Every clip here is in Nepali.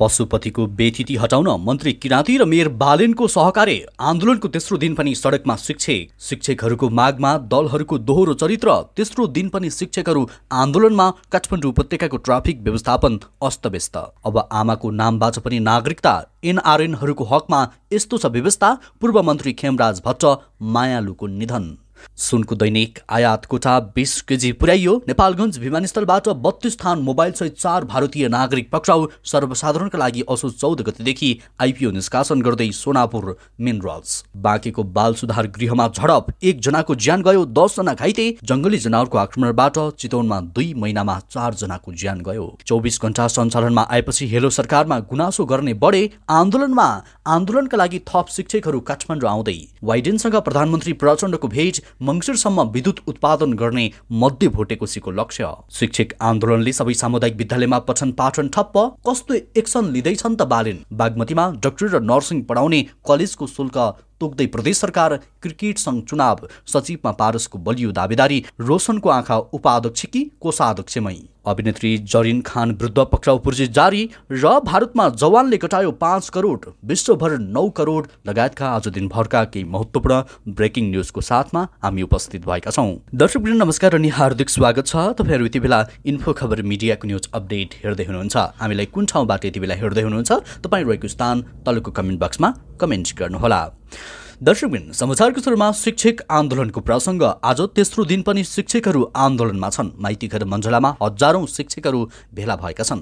पशुपतिको बेथिति हटाउन मन्त्री किराँती र मेयर बालेनको सहकार्य आन्दोलनको तेस्रो दिन पनि सडकमा शिक्षक शिक्षकहरूको मागमा दलहरूको दोहोरो चरित्र तेस्रो दिन पनि शिक्षकहरू आन्दोलनमा काठमाडौँ उपत्यकाको ट्राफिक व्यवस्थापन अस्तव्यस्त अब आमाको नामबाट पनि नागरिकता एनआरएनहरूको हकमा यस्तो छ व्यवस्था पूर्व मन्त्री खेमराज भट्ट मायालुको निधन सुनको दैनिक आयात कोटा बिस केजी पुर्याइयो नेपालगञ्ज विमानस्थलबाट बत्तीस थान मोबाइल सहित चार भारतीय नागरिक पक्राउ सर्वसाधारणका लागि असो चौध गतिदेखि आइपिओ निष्कासन गर्दै सोनापुर मिनरल्स बाँकेको बाल सुधार गृहमा झडप एकजनाको ज्यान गयो दसजना घाइते जङ्गली जनावरको आक्रमणबाट चितवनमा दुई महिनामा चारजनाको ज्यान गयो चौबिस घण्टा सञ्चालनमा आएपछि हेलो सरकारमा गुनासो गर्ने बढे आन्दोलनमा आन्दोलनका लागि थप शिक्षकहरू काठमाडौँ आउँदै वाइडेनसँग प्रधानमन्त्री प्रचण्डको भेट मङ्सिरसम्म विद्युत उत्पादन गर्ने मध्य भोटे लक्ष्य शिक्षक आन्दोलनले सबै सामुदायिक विद्यालयमा पठन पाठन ठप्प कस्तो एक्सन लिँदैछन् त बालिन बागमतीमा डक्टरी र नर्सिङ पढाउने कलेजको शुल्क तोक्दै प्रदेश सरकार क्रिकेट सङ्घ चुनाव सचिवमा पारसको बलियो दावेदारी रोशनको आँखा उपाध्यक्ष कि कोषाध्यक्षमै अभिनेत्री जरिन खान वृद्ध पक्राउ पूर्जी जारी र भारतमा जवानले कटायो पाँच करोड विश्वभर नौ करोड लगायतका आज दिनभरका केही महत्त्वपूर्ण ब्रेकिङ न्युजको साथमा हामी उपस्थित भएका छौँ दर्शक नमस्कार अनि हार्दिक स्वागत छ तपाईँहरू यति बेला इन्फो खबर मिडियाको न्युज अपडेट हेर्दै हुनुहुन्छ हामीलाई कुन ठाउँबाट यति बेला हेर्दै हुनुहुन्छ तपाईँ रहेको स्थान तलको कमेन्ट बक्समा कमेन्ट गर्नुहोला दर्शकबिन समाचारको सुरुमा शिक्षक आन्दोलनको प्रसङ्ग आज तेस्रो दिन पनि शिक्षकहरू आन्दोलनमा छन् माइतीघर मन्झलामा हजारौँ शिक्षकहरू भेला भएका छन्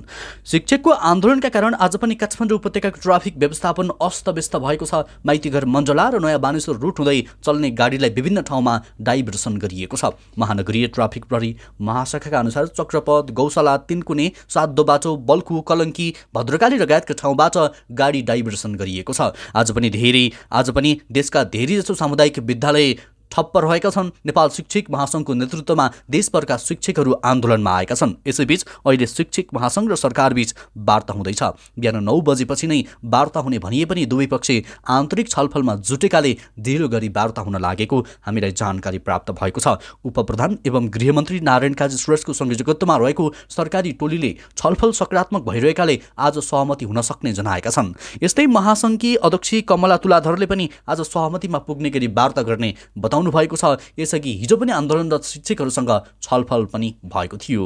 शिक्षकको आन्दोलनका कारण आज पनि काठमाडौँ उपत्यकाको ट्राफिक व्यवस्थापन अस्तव्यस्त भएको छ माइतीघर मन्झला र नयाँ बानेश्वर रुट हुँदै चल्ने गाडीलाई विभिन्न ठाउँमा डाइभर्सन गरिएको छ महानगरीय ट्राफिक प्रहरी महाशाखाका अनुसार चक्रपथ गौशाला तिनकुने साद्दो बाटो बल्खु कलङ्की भद्रकाली लगायतका ठाउँबाट गाडी डाइभर्सन गरिएको छ आज पनि धेरै आज पनि देशका जस्तो सामुदायिक विद्यालय ठप्प रहेका छन् नेपाल शिक्षक महासङ्घको नेतृत्वमा देशभरका शिक्षकहरू आन्दोलनमा आएका छन् यसैबीच अहिले शिक्षक महासङ्घ र सरकारबीच वार्ता हुँदैछ बिहान नौ बजेपछि नै वार्ता हुने भनिए पनि दुवै पक्ष आन्तरिक छलफलमा जुटेकाले ढिलो गरी वार्ता हुन लागेको हामीलाई जानकारी प्राप्त भएको छ उपप्रधान एवं गृहमन्त्री नारायण काजी श्रेष्ठको संयोजकत्वमा रहेको सरकारी टोलीले छलफल सकारात्मक भइरहेकाले आज सहमति हुन सक्ने जनाएका छन् यस्तै महासङ्घकी अध्यक्ष कमला तुलाधरले पनि आज सहमतिमा पुग्ने गरी वार्ता गर्ने बताउनु बताउनु भएको छ यसअघि हिजो पनि आन्दोलनरत शिक्षकहरूसँग छलफल पनि भएको थियो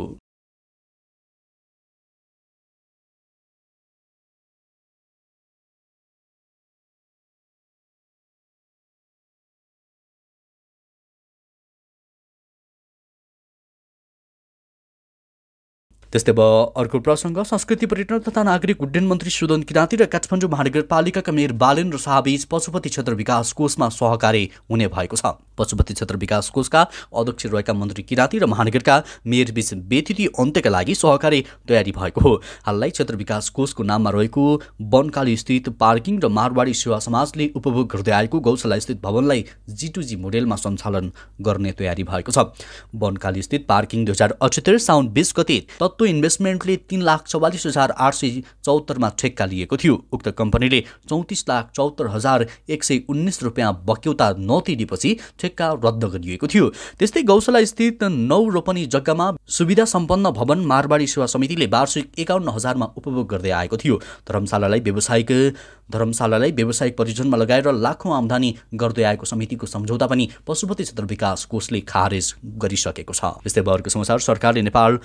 त्यस्तै भयो अर्को प्रसङ्ग संस्कृति पर्यटन तथा नागरिक उड्डयन मन्त्री सुदन किराँती र काठमाडौँ महानगरपालिकाका मेयर बालेन्द्र शाहबीच पशुपति क्षेत्र विकास कोषमा सहकारी हुने भएको छ पशुपति क्षेत्र विकास कोषका अध्यक्ष रहेका मन्त्री किराँती र महानगरका मेयर बीच व्यतिथि अन्त्यका लागि सहकारी तयारी भएको हो हाललाई क्षेत्र विकास कोषको नाममा रहेको स्थित पार्किङ र मारवाडी सेवा समाजले उपभोग गर्दै आएको गौशालास्थित भवनलाई जिटुजी मोडेलमा सञ्चालन गर्ने तयारी भएको छ स्थित पार्किङ दुई हजार अठहत्तर साउन बिस गते सत्तो इन्भेस्टमेन्टले तिन लाख चौवालिस हजार आठ सय चौहत्तरमा ठेक्का लिएको थियो उक्त कम्पनीले चौतिस लाख चौहत्तर हजार एक सय उन्नाइस रुपियाँ बक्यौता नतिरेपछि ठेक्का रद्द गरिएको थियो त्यस्तै गौशाला स्थित नौ रोपनी जग्गामा सुविधा सम्पन्न भवन मारवाडी सेवा समितिले वार्षिक एकाउन्न हजारमा उपभोग गर्दै आएको थियो धर्मशालालाई व्यावसायिक धर्मशालालाई व्यावसायिक परियोजनमा लगाएर लाखौँ आमदानी गर्दै आएको समितिको सम्झौता पनि पशुपति क्षेत्र विकास कोषले खारेज गरिसकेको छ यस्तै वर्गको समाचार सरकारले नेपाल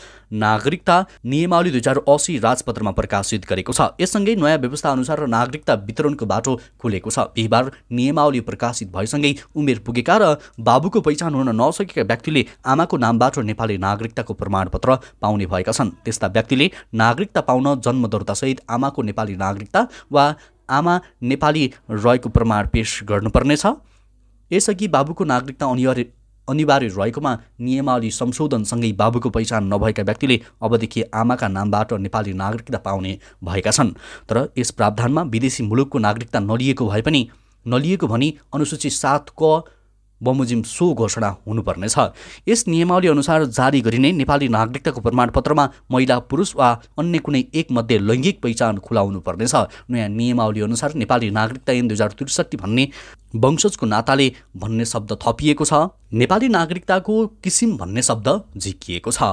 नागरिकता नियमावली दुई हजार असी राजपत्रमा प्रकाशित गरेको छ यससँगै नयाँ व्यवस्था अनुसार नागरिकता वितरणको बाटो खुलेको छ बिहिबार नियमावली प्रकाशित भएसँगै उमेर पुगेका र बाबुको पहिचान हुन नसकेका व्यक्तिले आमाको नामबाट नेपाली नागरिकताको प्रमाणपत्र पाउने भएका छन् त्यस्ता व्यक्तिले नागरिकता पाउन जन्म दर्तासहित आमाको नेपाली नागरिकता वा आमा नेपाली रहेको प्रमाण पेस गर्नुपर्नेछ यसअघि बाबुको नागरिकता अनिवार्य अनिवार्य रहेकोमा नियमावली संशोधनसँगै बाबुको पहिचान नभएका व्यक्तिले अबदेखि आमाका नामबाट नेपाली नागरिकता पाउने भएका छन् तर यस प्रावधानमा विदेशी मुलुकको नागरिकता नलिएको भए पनि नलिएको भनी अनुसूची सात क बमोजिम सो घोषणा हुनुपर्नेछ यस नियमावली अनुसार जारी गरिने नेपाली नागरिकताको प्रमाणपत्रमा महिला पुरुष वा अन्य कुनै एक मध्ये लैङ्गिक पहिचान खुलाउनु पर्नेछ नयाँ नियमावली अनुसार नेपाली नागरिकता ऐन दुई हजार त्रिसठी भन्ने वंशजको नाताले भन्ने शब्द थपिएको छ नेपाली नागरिकताको किसिम भन्ने शब्द झिकिएको छ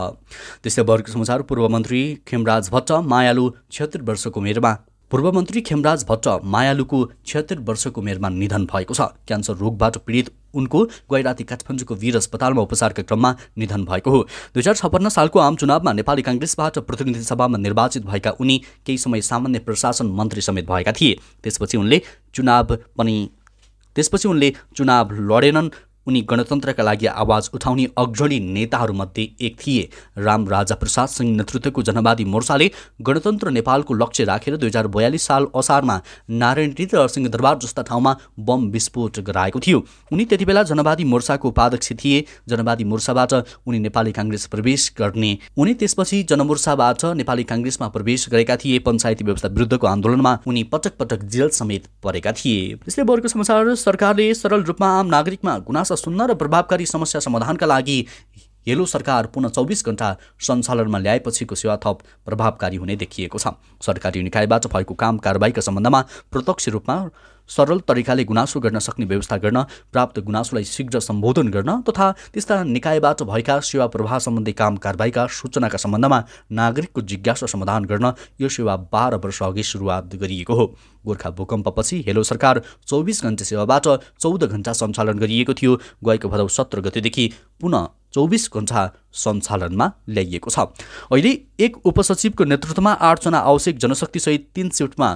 त्यस्तै वर्ग समाचार पूर्व मन्त्री खेमराज भट्ट मायालु छत्तर वर्षको उमेरमा पूर्व मन्त्री खेमराज भट्ट मायालुको छत्तर वर्षको उमेरमा निधन भएको छ क्यान्सर रोगबाट पीडित उनको गैराती काठमाडौँको वीर अस्पतालमा उपचारका क्रममा निधन भएको हो दुई हजार छप्पन्न सालको आम चुनावमा नेपाली काङ्ग्रेसबाट प्रतिनिधि सभामा निर्वाचित भएका उनी केही समय सामान्य प्रशासन मन्त्री समेत भएका थिए त्यसपछि उनले चुनाव पनि त्यसपछि उनले चुनाव लडेनन् उनी गणतन्त्रका लागि आवाज उठाउने अग्रणी नेताहरूमध्ये एक थिए राम राजा प्रसाद सिंह नेतृत्वको जनवादी मोर्चाले गणतन्त्र नेपालको लक्ष्य राखेर दुई हजार बयालिस साल असारमा नारायणटी र सिंहदरबार जस्ता ठाउँमा बम विस्फोट गराएको थियो उनी त्यतिबेला जनवादी मोर्चाको उपाध्यक्ष थिए जनवादी मोर्चाबाट उनी नेपाली काङ्ग्रेस प्रवेश गर्ने उनी त्यसपछि जनमोर्चाबाट नेपाली काङ्ग्रेसमा प्रवेश गरेका थिए पञ्चायती व्यवस्था विरुद्धको आन्दोलनमा उनी पटक पटक जेल समेत परेका थिए यसले वर्ग समाचार सरकारले सरल रूपमा आम नागरिकमा गुनासो समस्या सुन्न र प्रभावकारी समस्या समाधानका लागि हेलो सरकार पुनः चौबिस घन्टा सञ्चालनमा ल्याएपछिको सेवा थप प्रभावकारी हुने देखिएको छ सरकारी निकायबाट भएको काम कारवाहीका सम्बन्धमा प्रत्यक्ष रूपमा सरल तरिकाले गुनासो गर्न सक्ने व्यवस्था गर्न प्राप्त गुनासोलाई शीघ्र सम्बोधन गर्न तथा त्यस्ता निकायबाट भएका सेवा प्रवाह सम्बन्धी काम कारवाहीका सूचनाका सम्बन्धमा नागरिकको जिज्ञासा समाधान गर्न यो सेवा बाह्र वर्ष अघि सुरुवात गरिएको हो गोर्खा भूकम्पपछि हेलो सरकार चौबिस घन्टे सेवाबाट चौध घन्टा सञ्चालन गरिएको थियो गएको भदौ सत्र गतिदेखि पुनः चौबिस घन्टा सञ्चालनमा ल्याइएको छ अहिले एक उपसचिवको नेतृत्वमा आठजना आवश्यक जनशक्तिसहित तिन सिफ्टमा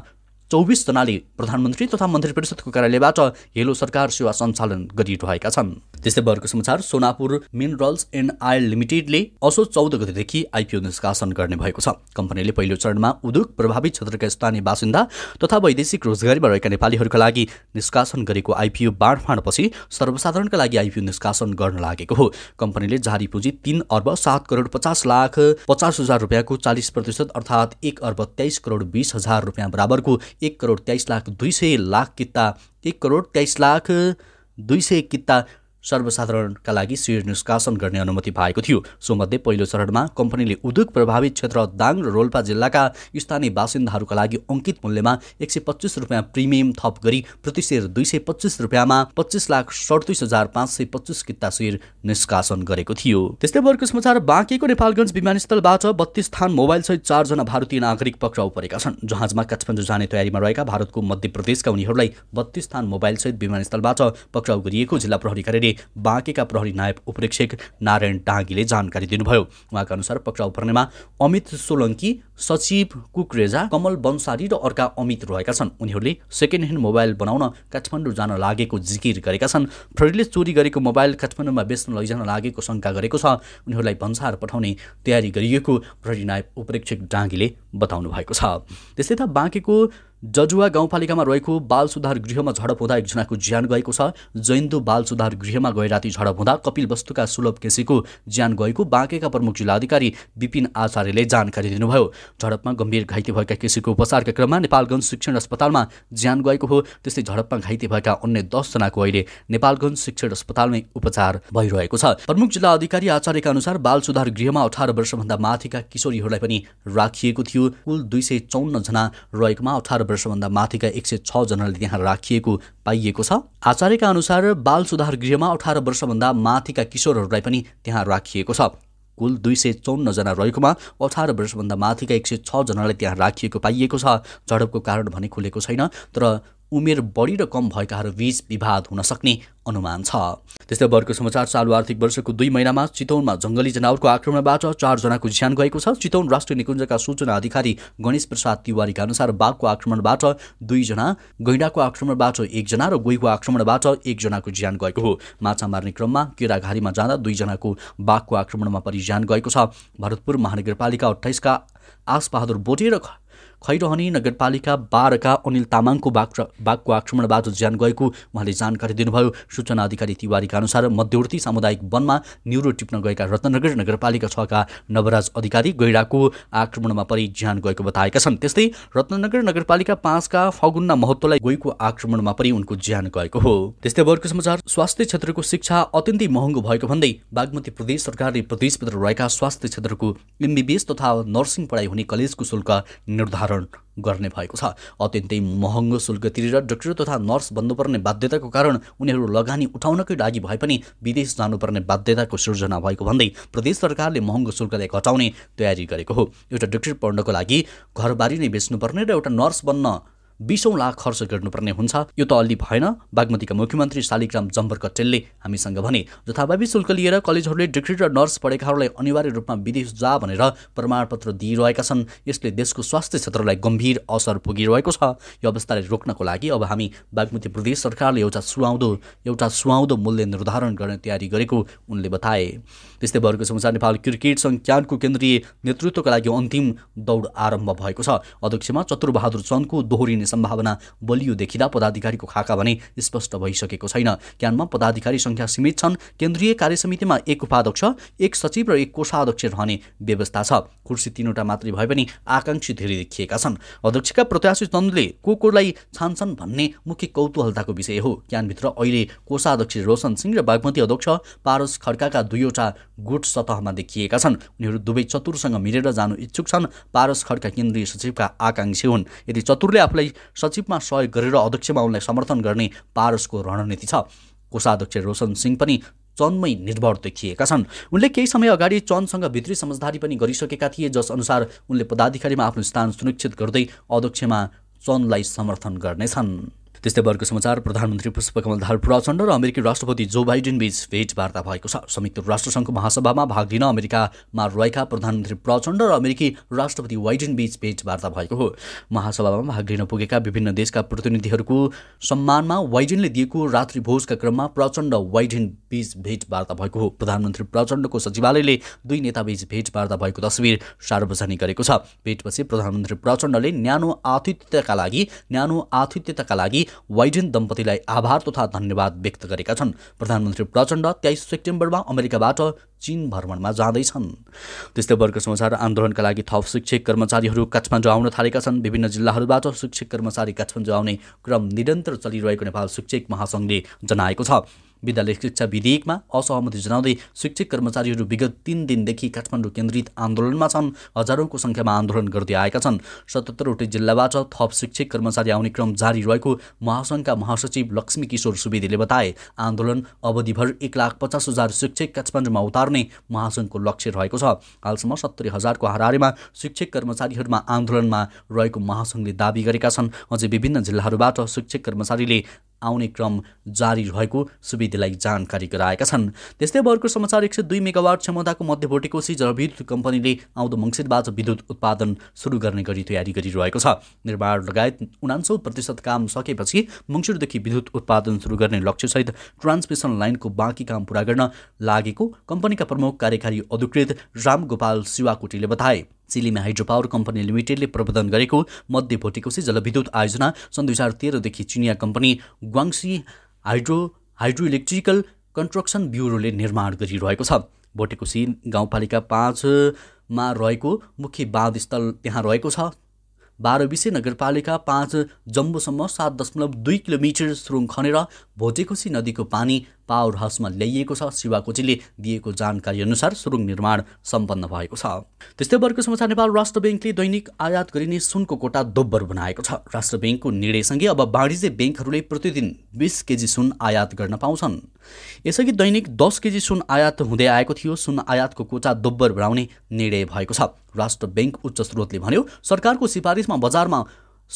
चौबिसजनाले प्रधानमन्त्री तथा मन्त्री परिषदको कार्यालयबाट हेलो सरकार सेवा सञ्चालन गरिरहेका छन् त्यस्तै भएको समाचार सोनापुर मिनरल्स एन्ड आयल लिमिटेडले असो चौध गतिदेखि आइपिओ निष्कासन गर्ने भएको छ कम्पनीले पहिलो चरणमा उद्योग प्रभावित क्षेत्रका स्थानीय बासिन्दा तथा वैदेशिक रोजगारीमा रहेका नेपालीहरूका लागि निष्कासन गरेको आइपिओ बाँडफाँडपछि सर्वसाधारणका लागि आइपिओ निष्कासन गर्न लागेको हो कम्पनीले जारी पुँजी तिन अर्ब सात करोड पचास लाख पचास हजार रुपियाँको चालिस प्रतिशत अर्थात् एक अर्ब तेइस करोड बिस हजार रुपियाँ बराबरको एक करोड तेइस लाख दुई सय लाख किता एक करोड तेइस लाख दुई सय किता सर्वसाधारणका लागि शिर निष्कासन गर्ने अनुमति पाएको थियो सोमध्ये पहिलो चरणमा कम्पनीले उद्योग प्रभावित क्षेत्र दाङ र रोल्पा जिल्लाका स्थानीय बासिन्दाहरूका लागि अङ्कित मूल्यमा एक सय पच्चिस रुपियाँ प्रिमियम थप गरी प्रतिशेर दुई सय पच्चिस रुपियाँमा पच्चिस लाख सडतिस हजार पाँच सय पच्चिस किता शिर निष्कासन गरेको थियो त्यस्तै वर्ग समाचार बाँकेको नेपालगञ्ज विमानस्थलबाट बत्तीस थान मोबाइलसहित चारजना भारतीय नागरिक पक्राउ परेका छन् जहाजमा काठमाडौँ जाने तयारीमा रहेका भारतको मध्य प्रदेशका उनीहरूलाई बत्तीस थान सहित विमानस्थलबाट पक्राउ गरिएको जिल्ला प्रहरी कार्यालय बाँकेका प्रहरी नायब उपेक्षक नारायण डाँगीले जानकारी दिनुभयो उहाँका अनुसार पक्राउ पर्नेमा अमित सोलङ्की सचिव कुकरेजा कमल बन्सारी र अर्का अमित रहेका छन् उनीहरूले सेकेन्ड ह्यान्ड मोबाइल बनाउन काठमाडौँ जान लागेको जिकिर गरेका छन् प्रहरीले चोरी गरेको मोबाइल काठमाडौँमा बेच्न लैजान लागेको शङ्का गरेको छ उनीहरूलाई भन्सार पठाउने तयारी गरिएको प्रहरी नायब उपेक्षक डाँगीले बताउनु भएको छ त्यस्तै त बाँकेको जजुवा गाउँपालिकामा रहेको बाल सुधार गृहमा झडप हुँदा एकजनाको ज्यान गएको छ जैन्दु बाल सुधार गृहमा गए राति झडप हुँदा कपिल वस्तुका सुलभ केसीको ज्यान गएको बाँकेका प्रमुख जिल्ला अधिकारी विपिन आचार्यले जानकारी दिनुभयो झडपमा गम्भीर घाइते भएका केसीको उपचारका क्रममा नेपालगञ्ज शिक्षण अस्पतालमा ज्यान गएको हो त्यस्तै झडपमा घाइते भएका अन्य दसजनाको अहिले नेपालगञ्ज शिक्षण अस्पतालमै उपचार भइरहेको छ प्रमुख जिल्ला अधिकारी आचार्यका अनुसार बाल सुधार गृहमा अठार वर्षभन्दा माथिका किशोरीहरूलाई पनि राखिएको थियो कुल दुई सय चौन्नजना रहेकोमा अठार वर्षभन्दा माथिका एक सय छजनालाई त्यहाँ राखिएको पाइएको छ आचार्यका अनुसार बाल सुधार गृहमा अठार वर्षभन्दा माथिका किशोरहरूलाई पनि त्यहाँ राखिएको छ कुल दुई सय चौन्नजना रहेकोमा अठार वर्षभन्दा माथिका एक सय छजनालाई त्यहाँ राखिएको पाइएको छ झडपको कारण भने खुलेको छैन तर उमेर बढी र कम बीच विवाद हुन सक्ने अनुमान छ त्यस्तै वर्ग समाचार चालु आर्थिक वर्षको दुई महिनामा चितौनमा जङ्गली जनावरको आक्रमणबाट चारजनाको ज्यान गएको छ चितौन राष्ट्रिय निकुञ्जका सूचना अधिकारी गणेश प्रसाद तिवारीका अनुसार बाघको आक्रमणबाट दुईजना गैँडाको आक्रमणबाट एकजना र गोईको आक्रमणबाट एकजनाको ज्यान गएको हो माछा मार्ने क्रममा केराघारीमा जाँदा दुईजनाको बाघको आक्रमणमा परि ज्यान गएको छ भरतपुर महानगरपालिका अठाइसका आसबहादुर बोटे र खैरहनी नगरपालिका बाह्रका अनिल तामाङको बाघ बाघको आक्रमणबाट ज्यान गएको उहाँले जानकारी दिनुभयो सूचना अधिकारी तिवारीका अनुसार मध्यवर्ती सामुदायिक वनमा न्युरो टिप्न गएका रत्नगर नगरपालिका छका नवराज अधिकारी गैडाको आक्रमणमा परि ज्यान गएको बताएका छन् त्यस्तै रत्नगर नगरपालिका पाँचका फगुन्ना महत्त्वलाई गएको आक्रमणमा पनि उनको ज्यान गएको हो त्यस्तै वर्गको समाचार स्वास्थ्य क्षेत्रको शिक्षा अत्यन्तै महँगो भएको भन्दै बागमती प्रदेश सरकारले प्रदेशभित्र रहेका स्वास्थ्य क्षेत्रको एमबिबिएस तथा नर्सिङ पढाइ हुने कलेजको शुल्क निर्धारण धारण गर्ने भएको छ अत्यन्तै महँगो शुल्क तिरेर डक्टर तथा नर्स बन्नुपर्ने बाध्यताको कारण उनीहरू लगानी उठाउनकै लागि भए पनि विदेश जानुपर्ने बाध्यताको सृजना भएको भन्दै प्रदेश सरकारले महँगो शुल्कलाई घटाउने तयारी गरेको हो एउटा डक्टर पढ्नको लागि घरबारी नै बेच्नुपर्ने र एउटा नर्स बन्न बिसौँ लाख खर्च गर्नुपर्ने हुन्छ यो त अलि भएन बागमतीका मुख्यमन्त्री शालिग्राम कटेलले हामीसँग भने जथाभावी शुल्क लिएर कलेजहरूले डिग्री र नर्स पढेकाहरूलाई अनिवार्य रूपमा विदेश जा भनेर प्रमाणपत्र दिइरहेका छन् यसले देशको स्वास्थ्य क्षेत्रलाई गम्भीर असर पुगिरहेको छ यो अवस्थालाई रोक्नको लागि अब हामी बागमती प्रदेश सरकारले एउटा सुहाउँदो एउटा सुहाउँदो मूल्य निर्धारण गर्ने तयारी गरेको उनले बताए त्यस्तै वर्ग समाचार नेपाल क्रिकेट सङ्घ क्यानको केन्द्रीय नेतृत्वका लागि अन्तिम दौड आरम्भ भएको छ अध्यक्षमा चतुरबहादुर चन्दको दोहोरिने सम्भावना बलियो देखिँदा पदाधिकारीको खाका भने स्पष्ट भइसकेको छैन क्यानमा पदाधिकारी सङ्ख्या सीमित छन् केन्द्रीय कार्यसमितिमा एक उपाध्यक्ष एक सचिव र एक कोषाध्यक्ष रहने व्यवस्था छ कुर्सी तिनवटा मात्रै भए पनि आकाङ्क्षी धेरै देखिएका छन् अध्यक्षका प्रत्याशी चन्दले को कोलाई छान्छन् भन्ने मुख्य कौतूहलताको विषय हो क्यानभित्र अहिले कोषाध्यक्ष रोशन सिंह र बागमती अध्यक्ष पारस खड्काका दुईवटा गुट सतहमा देखिएका छन् उनीहरू दुवै चतुरसँग मिलेर जानु इच्छुक छन् पारस खड्का केन्द्रीय सचिवका आकाङ्क्षी हुन् यदि चतुरले आफूलाई सचिवमा सहयोग गरेर अध्यक्षमा उनलाई समर्थन गर्ने पारसको रणनीति छ कोषाध्यक्ष रोशन सिंह पनि चनमै निर्भर देखिएका छन् उनले केही समय अगाडि चनसँग भित्री समझदारी पनि गरिसकेका थिए जसअनुसार उनले पदाधिकारीमा आफ्नो स्थान सुनिश्चित गर्दै अध्यक्षमा चनलाई समर्थन गर्नेछन् त्यस्तै वर्ग समाचार प्रधानमन्त्री पुष्पकमल दाहाल प्रचण्ड र अमेरिकी राष्ट्रपति जो बाइडेन बीच भेटवार्ता भएको छ संयुक्त राष्ट्रसङ्घको महासभामा भाग लिन अमेरिकामा रहेका प्रधानमन्त्री प्रचण्ड र अमेरिकी राष्ट्रपति बीच भेटवार्ता भएको हो महासभामा भाग लिन पुगेका विभिन्न देशका प्रतिनिधिहरूको सम्मानमा वाइडेनले दिएको रात्रिभोजका क्रममा प्रचण्ड बीच भेटवार्ता भएको हो प्रधानमन्त्री प्रचण्डको सचिवालयले दुई नेताबीच भेटवार्ता भएको तस्विर सार्वजनिक गरेको छ भेटपछि प्रधानमन्त्री प्रचण्डले न्यानो आतिथ्यका लागि न्यानो आतिथ्यताका लागि वाइडेन दम्पतिलाई आभार तथा धन्यवाद व्यक्त गरेका छन् प्रधानमन्त्री प्रचण्ड तेइस सेप्टेम्बरमा अमेरिकाबाट चीन भ्रमणमा जाँदैछन् त्यस्तै वर्ग समाचार आन्दोलनका लागि थप शिक्षक कर्मचारीहरू काठमाडौँ आउन थालेका छन् विभिन्न जिल्लाहरूबाट शिक्षक कर्मचारी काठमाडौँ आउने क्रम निरन्तर चलिरहेको नेपाल शिक्षक महासङ्घले जनाएको छ विद्यालय शिक्षा विधेयकमा असहमति जनाउँदै शिक्षक कर्मचारीहरू विगत तिन दिनदेखि काठमाडौँ केन्द्रित आन्दोलनमा छन् हजारौँको सङ्ख्यामा आन्दोलन गर्दै आएका छन् सतहत्तरवटै जिल्लाबाट थप शिक्षक कर्मचारी आउने क्रम जारी रहेको महासङ्घका महासचिव लक्ष्मी किशोर सुवेदीले बताए आन्दोलन अवधिभर एक लाख पचास हजार शिक्षक काठमाडौँमा उतार्ने महासङ्घको लक्ष्य रहेको छ हालसम्म सत्तरी हजारको हाराहारीमा शिक्षक कर्मचारीहरूमा आन्दोलनमा रहेको महासङ्घले दावी गरेका छन् अझै विभिन्न जिल्लाहरूबाट शिक्षक कर्मचारीले आउने क्रम जारी रहेको सुवेदी प्रविधिलाई जानकारी गराएका छन् त्यस्तै अर्को समाचार एक सय दुई मेगावाट क्षमताको मध्यभोटेकोसी जलविद्युत कम्पनीले आउँदो मङ्सिरबाट विद्युत उत्पादन सुरु गर्ने गरी तयारी गरिरहेको छ निर्माण लगायत उनान्सौ प्रतिशत काम सकेपछि मङ्सिरदेखि विद्युत उत्पादन सुरु गर्ने लक्ष्यसहित ट्रान्समिसन लाइनको बाँकी काम पुरा गर्न लागेको कम्पनीका प्रमुख कार्यकारी अधिकृत रामगोपाल शिवाकोटीले बताए चिलीमा हाइड्रो पावर कम्पनी लिमिटेडले प्रबन्धन गरेको मध्य भोटेकोसी जलविद्युत आयोजना सन् दुई हजार तेह्रदेखि चिनिया company Guangxi hydro hydro electrical construction ब्युरोले निर्माण गरिरहेको छ भोटेकोसी गाउँपालिका पाँचमा रहेको मुख्य बाँधस्थल त्यहाँ रहेको छ विषय नगरपालिका पाँच जम्बोसम्म सात दशमलव दुई किलोमिटर सुरुङ खनेर भोटेकोसी नदीको पानी पावर हाउसमा ल्याइएको छ शिवाकोटीले दिएको जानकारी अनुसार सुरुङ निर्माण सम्पन्न भएको छ त्यस्तै वर्ग समाचार नेपाल राष्ट्र ब्याङ्कले दैनिक आयात गरिने सुनको कोटा दोब्बर बनाएको छ राष्ट्र ब्याङ्कको निर्णयसँगै अब वाणिज्य ब्याङ्कहरूले प्रतिदिन बिस केजी सुन आयात गर्न पाउँछन् यसअघि दैनिक दस केजी सुन आयात हुँदै आएको थियो सुन आयातको कोटा दोब्बर बनाउने निर्णय भएको छ राष्ट्र ब्याङ्क उच्च स्रोतले भन्यो सरकारको सिफारिसमा बजारमा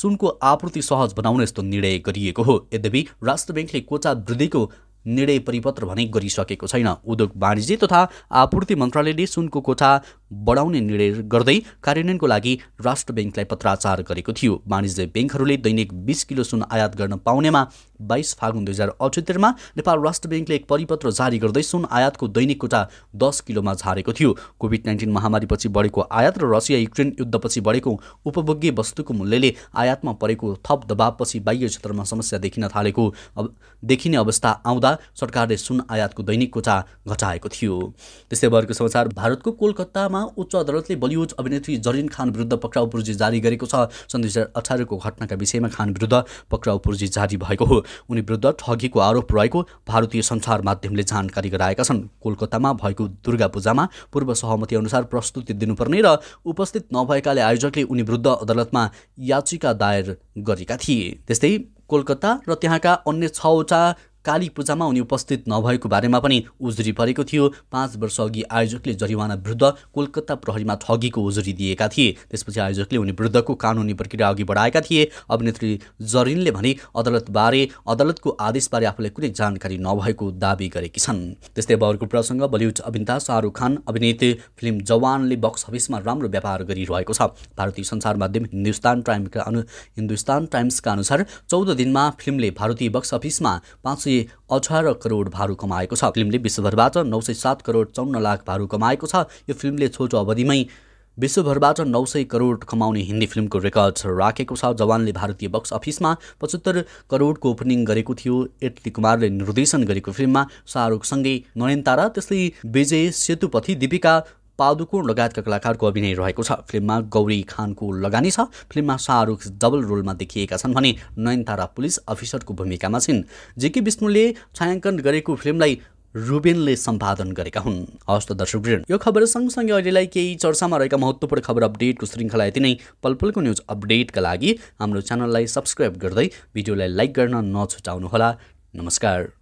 सुनको आपूर्ति सहज बनाउन यस्तो निर्णय गरिएको हो यद्यपि राष्ट्र ब्याङ्कले कोचा वृद्धिको निर्णय परिपत्र भने गरिसकेको छैन उद्योग वाणिज्य तथा आपूर्ति मन्त्रालयले सुनको कोठा बढाउने निर्णय गर्दै कार्यान्वयनको लागि राष्ट्र ब्याङ्कलाई पत्राचार गरेको थियो वाणिज्य ब्याङ्कहरूले दैनिक बिस किलो सुन आयात गर्न पाउनेमा बाइस फागुन दुई हजार अठहत्तरमा नेपाल राष्ट्र ब्याङ्कले एक परिपत्र जारी गर्दै सुन आयातको दैनिक कोटा दस किलोमा झारेको थियो कोभिड नाइन्टिन महामारीपछि बढेको आयात र रसिया युक्रेन युद्धपछि बढेको उपभोग्य वस्तुको मूल्यले आयातमा परेको थप दबावपछि बाह्य क्षेत्रमा समस्या देखिन थालेको देखिने अवस्था आउँदा सरकारले सुन आयातको दैनिक कोटा घटाएको थियो त्यस्तै भएको समाचार भारतको कोलकातामा उच्च अदालतले बलिउड अभिनेत्री जरिन खान विरुद्ध पक्राउ पूर्जी जारी गरेको छ सन् दुई हजार अठारको घटनाका विषयमा खान विरुद्ध पक्राउ पूर्जी जारी भएको हो उनी विरुद्ध ठगीको आरोप रहेको भारतीय सञ्चार माध्यमले जानकारी गराएका छन् कोलकातामा भएको दुर्गा पूजामा पूर्व सहमति अनुसार प्रस्तुति दिनुपर्ने र उपस्थित नभएकाले आयोजकले उनी विरुद्ध अदालतमा याचिका दायर गरेका थिए त्यस्तै कोलकाता र त्यहाँका अन्य छवटा काली पूजामा उनी उपस्थित नभएको बारेमा पनि उजुरी परेको थियो पाँच अघि आयोजकले जरिवाना वृद्ध कोलकाता प्रहरीमा ठगीको उजुरी दिएका थिए त्यसपछि आयोजकले उनी वृद्धको कानुनी प्रक्रिया अघि बढाएका थिए अभिनेत्री जरिनले भने अदालतबारे अदालतको आदेशबारे आफूलाई कुनै जानकारी नभएको दावी गरेकी छन् त्यस्तै अब अर्को प्रसङ्ग बलिउड अभिनेता शाहरुख खान अभिनेत्री फिल्म जवानले बक्स अफिसमा राम्रो व्यापार गरिरहेको छ भारतीय सञ्चार माध्यम हिन्दुस्तान टाइमका अनु हिन्दुस्तान टाइम्सका अनुसार चौध दिनमा फिल्मले भारतीय बक्स अफिसमा पाँच सय अठार करोड भारू कमाएको छ फिल्मले विश्वभरबाट नौ सय सात करोड चौन्न लाख भारू कमाएको छ यो फिल्मले छोटो अवधिमै विश्वभरबाट नौ सय करोड कमाउने हिन्दी फिल्मको रेकर्ड राखेको छ जवानले भारतीय बक्स अफिसमा पचहत्तर करोडको ओपनिङ गरेको थियो एटली कुमारले निर्देशन गरेको फिल्ममा शाहरुखसँगै नयनतारा त्यस्तै विजय सेतुपथी दीपिका पादुकोण लगायतका कलाकारको अभिनय रहेको छ फिल्ममा गौरी खानको लगानी छ फिल्ममा शाहरुख डबल रोलमा देखिएका छन् भने नयनतारा पुलिस अफिसरको भूमिकामा छिन् जेके विष्णुले छायाङ्कन गरेको फिल्मलाई रुबेनले सम्पादन गरेका हुन् हवस् त दर्शक यो खबर सँगसँगै अहिलेलाई केही चर्चामा रहेका महत्त्वपूर्ण खबर अपडेटको श्रृङ्खला यति नै पलपलको न्युज अपडेटका लागि हाम्रो च्यानललाई सब्सक्राइब गर्दै भिडियोलाई लाइक गर्न नछुटाउनुहोला नमस्कार